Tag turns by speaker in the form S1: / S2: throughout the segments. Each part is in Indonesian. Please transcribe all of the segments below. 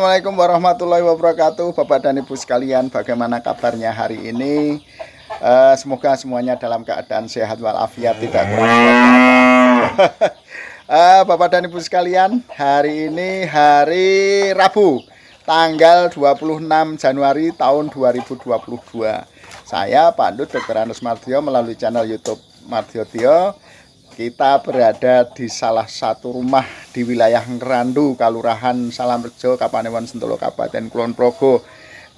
S1: Assalamualaikum warahmatullahi wabarakatuh Bapak dan Ibu sekalian bagaimana kabarnya hari ini uh, Semoga semuanya dalam keadaan sehat walafiat tidak kurang uh, Bapak dan Ibu sekalian hari ini hari Rabu Tanggal 26 Januari tahun 2022 Saya Pak Dr. Anus Martio melalui channel Youtube Martio Tio kita berada di salah satu rumah di wilayah Ngerandu, Kalurahan Salamrejo, Kapanewon Sentolo, Kabupaten Kulon Progo.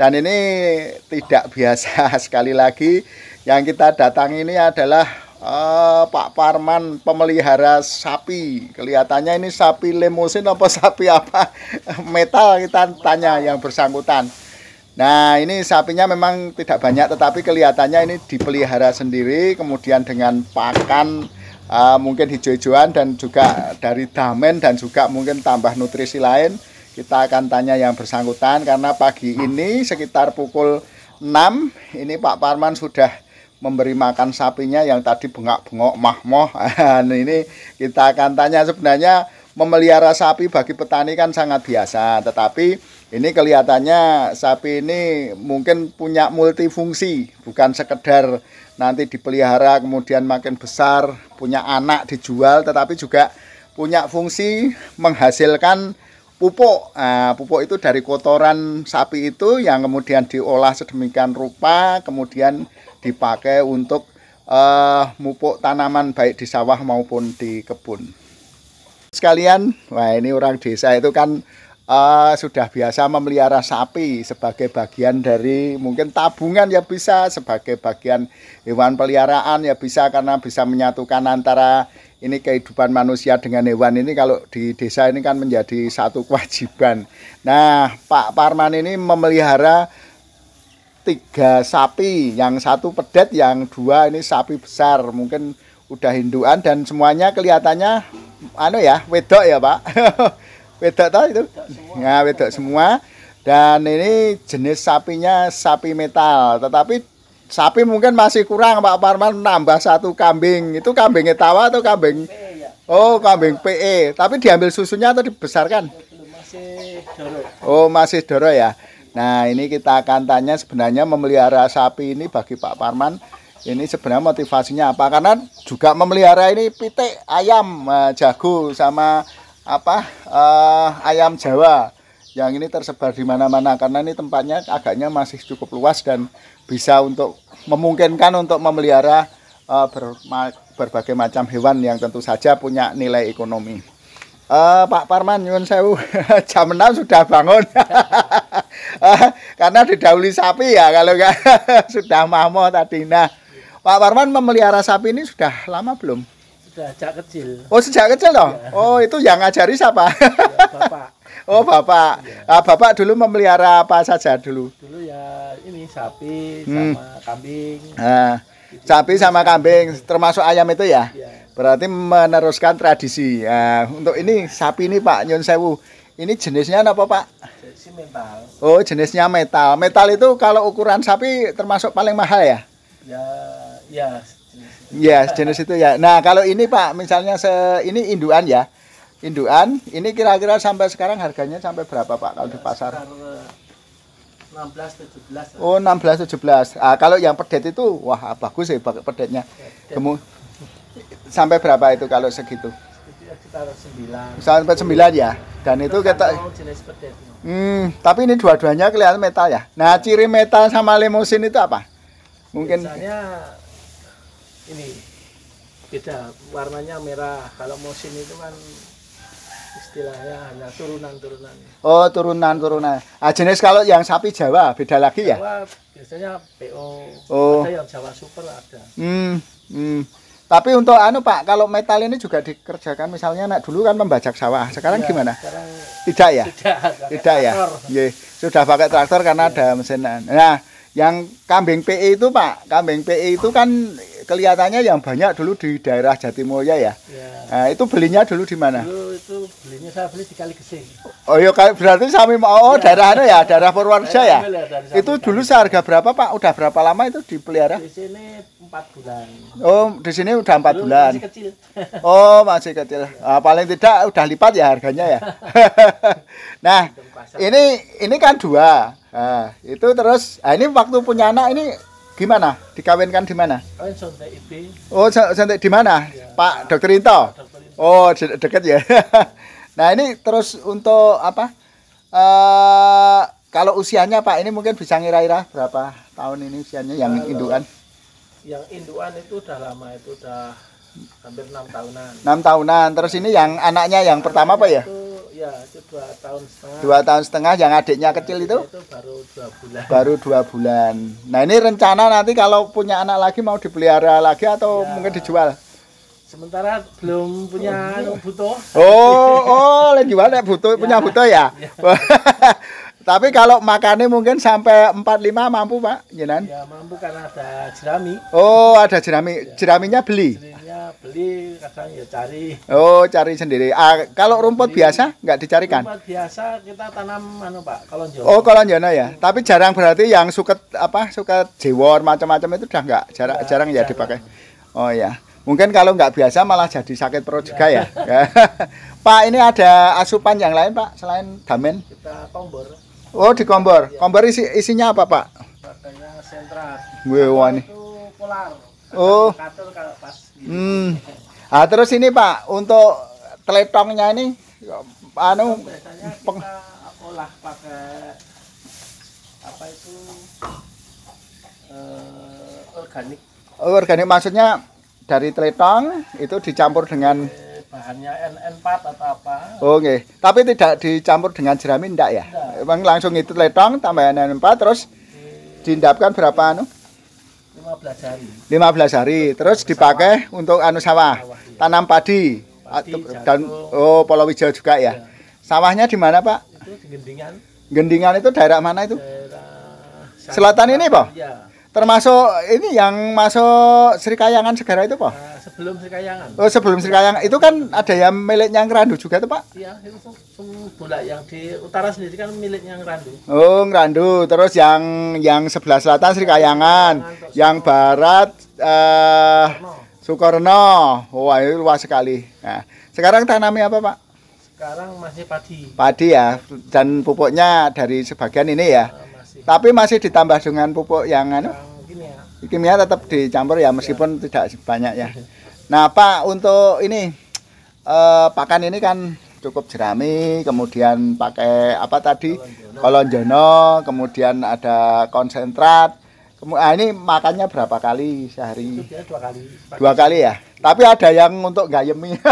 S1: Dan ini tidak biasa sekali lagi yang kita datang ini adalah uh, Pak Parman pemelihara sapi. Kelihatannya ini sapi lemosin apa sapi apa metal kita tanya yang bersangkutan. Nah ini sapinya memang tidak banyak tetapi kelihatannya ini dipelihara sendiri kemudian dengan pakan uh, mungkin hijau-hijauan dan juga dari damen dan juga mungkin tambah nutrisi lain kita akan tanya yang bersangkutan karena pagi ini sekitar pukul 6 ini Pak Parman sudah memberi makan sapinya yang tadi bengak-bengok mah-moh nah, ini kita akan tanya sebenarnya memelihara sapi bagi petani kan sangat biasa tetapi ini kelihatannya sapi ini mungkin punya multifungsi, bukan sekedar nanti dipelihara kemudian makin besar, punya anak dijual, tetapi juga punya fungsi menghasilkan pupuk. Nah, pupuk itu dari kotoran sapi itu yang kemudian diolah sedemikian rupa, kemudian dipakai untuk uh, mupuk tanaman baik di sawah maupun di kebun. Sekalian, wah ini orang desa itu kan uh, sudah biasa memelihara sapi sebagai bagian dari mungkin tabungan ya bisa sebagai bagian hewan peliharaan ya bisa karena bisa menyatukan antara ini kehidupan manusia dengan hewan ini kalau di desa ini kan menjadi satu kewajiban. Nah, Pak Parman ini memelihara tiga sapi, yang satu pedet, yang dua ini sapi besar, mungkin udah Hinduan dan semuanya kelihatannya anu ya, wedok ya, Pak. wedok tau itu? Ya, wedok semua. Dan ini jenis sapinya sapi metal, tetapi sapi mungkin masih kurang Pak Parman nambah satu kambing. Itu kambing etawa atau kambing? Ya. Oh, kambing PE. Tapi diambil susunya atau dibesarkan? Masih Oh, masih doro ya. Nah, ini kita akan tanya sebenarnya memelihara sapi ini bagi Pak Parman ini sebenarnya motivasinya apa karena juga memelihara ini pitik ayam eh, jago sama apa uh, ayam Jawa yang ini tersebar di mana-mana karena ini tempatnya agaknya masih cukup luas dan bisa untuk memungkinkan untuk memelihara uh, ber, berbagai macam hewan yang tentu saja punya nilai ekonomi. Uh, Pak Parman, Yun Sewu, jam 6 sudah bangun uh, karena didahului sapi ya kalau nggak sudah mamo tadi. Nah, Pak Parman memelihara sapi ini sudah lama belum? Sejak kecil. Oh, sejak kecil dong? Ya. Oh, itu yang ngajari siapa? Ya, bapak. Oh, Bapak. Ya. Ah, Bapak dulu memelihara apa saja dulu? Dulu ya ini sapi hmm. sama kambing. Nah, gitu. sapi sama kambing termasuk ayam itu ya? ya. Berarti meneruskan tradisi. Nah, untuk ini sapi ini Pak Nyun Sewu. Ini jenisnya apa, Pak? Jenis metal. Oh, jenisnya metal. Metal itu kalau ukuran sapi termasuk paling mahal ya? Ya, ya Ya, yes, jenis itu ya. Nah, kalau ini Pak, misalnya se ini induan ya. Induan, ini kira-kira sampai sekarang harganya sampai berapa Pak kalau ya, di pasar? 16 17. Eh, oh, 16 17. Ah, kalau yang pedet itu wah bagus sih ya, pedetnya. Kemu sampai berapa itu kalau segitu? sekitar 9. Sampai 9 ya. Dan itu kita jenis pedet. Hmm, tapi ini dua-duanya kelihatan metal ya. Nah, ciri metal sama limousin itu apa? Mungkin Biasanya ini beda warnanya merah kalau musim itu kan istilahnya hanya turunan-turunan oh turunan-turunan ah jenis kalau yang sapi Jawa beda lagi ya biasanya PO oh. ada yang Jawa super ada hmm, hmm. Tapi untuk anu Pak, kalau metal ini juga dikerjakan misalnya nak dulu kan membajak sawah. Sekarang ya, gimana? Sekarang tidak ya? Tidak, tidak ya. Ye, iya, Sudah pakai traktor karena ya. ada mesinan Nah, yang kambing PE itu Pak, kambing PE itu kan kelihatannya yang banyak dulu di daerah Jatimulya ya. ya. Nah, itu belinya dulu di mana? Dulu itu belinya saya beli di Kali Gesing. Oh iya berarti sami mau oh, ya. daerahnya ya, daerah Purworejo ya. ya itu dulu seharga berapa Pak? Udah berapa lama itu dipelihara? Di sini 4 bulan. Oh, di sini udah 4 dulu bulan. Masih kecil. oh, masih kecil. Ya. Nah, paling tidak udah lipat ya harganya ya. nah, ini ini kan dua. Nah, itu terus nah ini waktu punya anak ini Gimana? Dikawinkan di mana? Kawin santai itu Oh, santai oh, di mana? Ya. Pak Dokter Into. Oh, dekat-dekat ya. nah, ini terus untuk apa? Eh, kalau usianya Pak ini mungkin bisa ngira ngira berapa tahun ini usianya yang kalau induan? Yang induan itu udah lama itu udah hampir enam tahunan. Enam tahunan. Terus ini yang anaknya yang ya? anaknya pertama pak ya? Itu ya dua tahun setengah. Dua tahun setengah yang adiknya ya, kecil itu? Itu baru dua bulan. Baru dua bulan. Nah ini rencana nanti kalau punya anak lagi mau dipelihara lagi atau ya. mungkin dijual? Sementara belum punya oh. butuh. Oh, oh, lagi butuh, ya. punya butuh ya? ya. Tapi kalau makannya mungkin sampai 45 mampu, Pak, jenan. Iya ya, mampu karena ada jerami. Oh, ada jerami. Ya. Jeraminya beli. Jeraminya beli, kadang ya cari. Oh, cari sendiri. Ah, kalau rumput beli. biasa nggak dicarikan? Rumput biasa kita tanam mana Pak, kolonjono. Oh, kolonjono ya. Hmm. Tapi jarang berarti yang suket apa? Suket jewor macam-macam itu udah nggak jarang ya, jarang ya dipakai. Oh ya. Mungkin kalau nggak biasa malah jadi sakit perut juga ya. Iya. Pak, ini ada asupan yang lain, Pak, selain damen? Kita tombor. Oh di kompor. Iya. Kompor isi isinya apa pak? Bahannya sentral. Wah ini. Oh. Katul kalau pas. Gitu. Hmm. Ah terus ini pak untuk teletongnya ini anu biasanya peng... kita olah pakai apa itu eh, organik. Oh, organik maksudnya dari teletong itu dicampur dengan okay bahannya n 4 atau apa. Oh okay. Tapi tidak dicampur dengan jerami ndak ya? Nggak. langsung itu letong tambah n 4 terus Di... diendapkan berapa anu? 15 hari. 15 hari terus untuk dipakai sawah. untuk anu sawah, sawah iya. tanam padi,
S2: padi dan jagung.
S1: oh palawija juga ya. ya. Sawahnya di mana, Pak? Itu di Gendingan. Gendingan itu daerah mana itu? Daerah Selatan, Selatan ini, Pak? Iya. Termasuk ini yang masuk Sri Kayangan Segara itu, Pak? Nah, sebelum Srikayangan. Oh, sebelum Srikayangan. Itu kan ada yang miliknya yang Randu juga tuh, Pak? Iya, itu bola yang di utara sendiri kan miliknya yang Randu Oh, Randu Terus yang yang sebelah selatan Srikayangan, yang barat eh uh, Sukarno. Wah, itu luas sekali. Nah, sekarang tanami apa, Pak? Sekarang masih padi. Padi ya, dan pupuknya dari sebagian ini ya. Eh, Tapi masih ditambah dengan pupuk yang anu kimia tetap dicampur ya meskipun ya. tidak banyak ya nah pak untuk ini eh, pakan ini kan cukup jerami kemudian pakai apa tadi kolonjono kemudian ada konsentrat kemudian ah, ini makannya berapa kali sehari dua kali dua kali ya tapi ada yang untuk gayemi ya,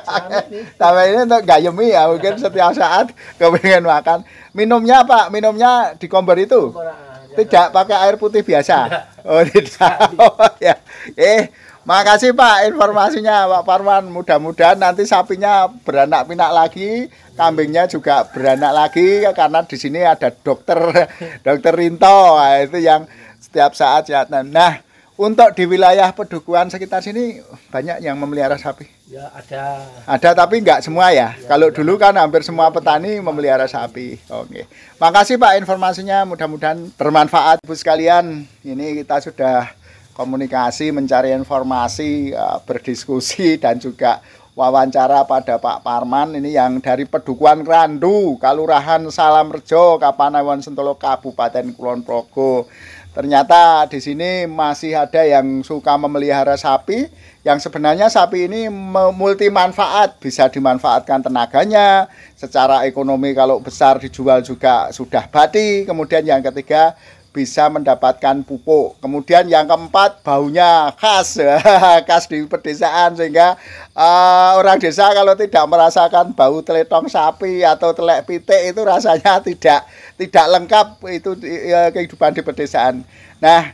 S1: tapi ini untuk gayemi ya mungkin setiap saat kepengen makan minumnya pak minumnya di kompor itu ah. Tidak pakai air putih biasa. Oh, tidak. Oh, ya. Eh, makasih Pak informasinya Pak Parman. Mudah-mudahan nanti sapinya beranak pinak lagi, kambingnya juga beranak lagi karena di sini ada dokter dokter Rinto nah, itu yang setiap saat sehat. Ya. Nah, untuk di wilayah pedukuhan sekitar sini banyak yang memelihara sapi. Ya ada. Ada tapi nggak semua ya. ya Kalau ya. dulu kan hampir semua petani memelihara sapi. Oke. Okay. Makasih Pak informasinya. Mudah-mudahan bermanfaat Bu sekalian. Ini kita sudah komunikasi, mencari informasi, eh, berdiskusi dan juga wawancara pada Pak Parman ini yang dari Pedukuhan Randu, Kalurahan Salam Rejo, Kapanewon Sentolo, Kabupaten Kulon Progo. Ternyata di sini masih ada yang suka memelihara sapi yang sebenarnya sapi ini multi manfaat, bisa dimanfaatkan tenaganya, secara ekonomi kalau besar dijual juga sudah bati. Kemudian yang ketiga bisa mendapatkan pupuk. Kemudian yang keempat baunya khas, khas di pedesaan sehingga uh, orang desa kalau tidak merasakan bau teletong sapi atau telek pitik itu rasanya tidak tidak lengkap itu uh, kehidupan di pedesaan. Nah,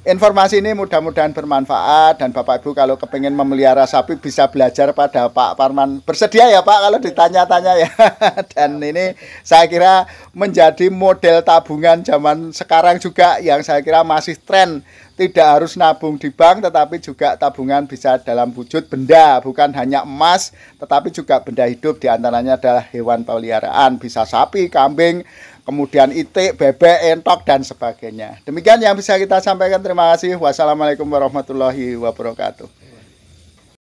S1: Informasi ini mudah-mudahan bermanfaat dan Bapak Ibu kalau kepengen memelihara sapi bisa belajar pada Pak Parman. Bersedia ya Pak kalau ditanya-tanya ya. Dan ini saya kira menjadi model tabungan zaman sekarang juga yang saya kira masih tren. Tidak harus nabung di bank tetapi juga tabungan bisa dalam wujud benda. Bukan hanya emas tetapi juga benda hidup diantaranya adalah hewan peliharaan. Bisa sapi, kambing, kemudian itik, bebek, entok, dan sebagainya. Demikian yang bisa kita sampaikan. Terima kasih. Wassalamualaikum warahmatullahi wabarakatuh.